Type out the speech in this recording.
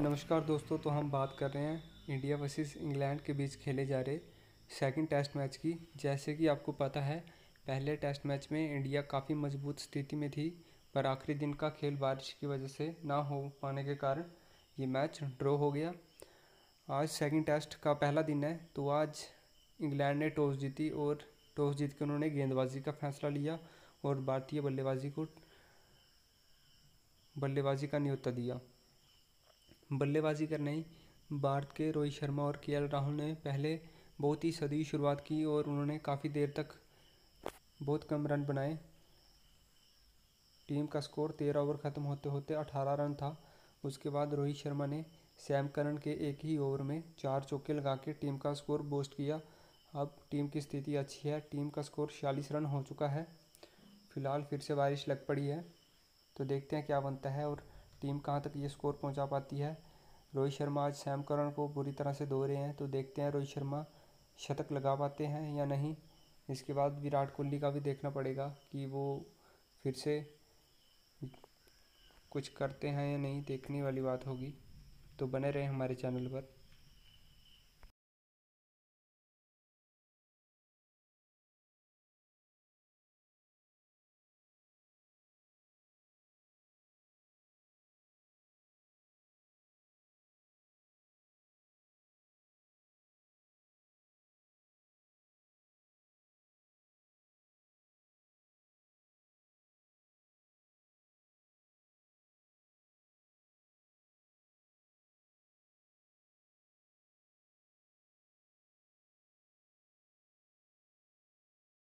नमस्कार दोस्तों तो हम बात कर रहे हैं इंडिया वर्सेस इंग्लैंड के बीच खेले जा रहे सेकंड टेस्ट मैच की जैसे कि आपको पता है पहले टेस्ट मैच में इंडिया काफ़ी मजबूत स्थिति में थी पर आखिरी दिन का खेल बारिश की वजह से ना हो पाने के कारण ये मैच ड्रॉ हो गया आज सेकंड टेस्ट का पहला दिन है तो आज इंग्लैंड ने टॉस जीती और टॉस जीत के उन्होंने गेंदबाजी का फैसला लिया और भारतीय बल्लेबाजी को बल्लेबाजी का न्योता दिया बल्लेबाजी करने भारत के रोहित शर्मा और के राहुल ने पहले बहुत ही सदी शुरुआत की और उन्होंने काफ़ी देर तक बहुत कम रन बनाए टीम का स्कोर तेरह ओवर ख़त्म होते होते अठारह रन था उसके बाद रोहित शर्मा ने सैम करन के एक ही ओवर में चार चौके लगा के टीम का स्कोर बोस्ट किया अब टीम की स्थिति अच्छी है टीम का स्कोर छियालीस रन हो चुका है फिलहाल फिर से बारिश लग पड़ी है तो देखते हैं क्या बनता है और टीम कहाँ तक ये स्कोर पहुँचा पाती है रोहित शर्मा आज सैम करन को बुरी तरह से धो रहे हैं तो देखते हैं रोहित शर्मा शतक लगा पाते हैं या नहीं इसके बाद विराट कोहली का भी देखना पड़ेगा कि वो फिर से कुछ करते हैं या नहीं देखने वाली बात होगी तो बने रहें हमारे चैनल पर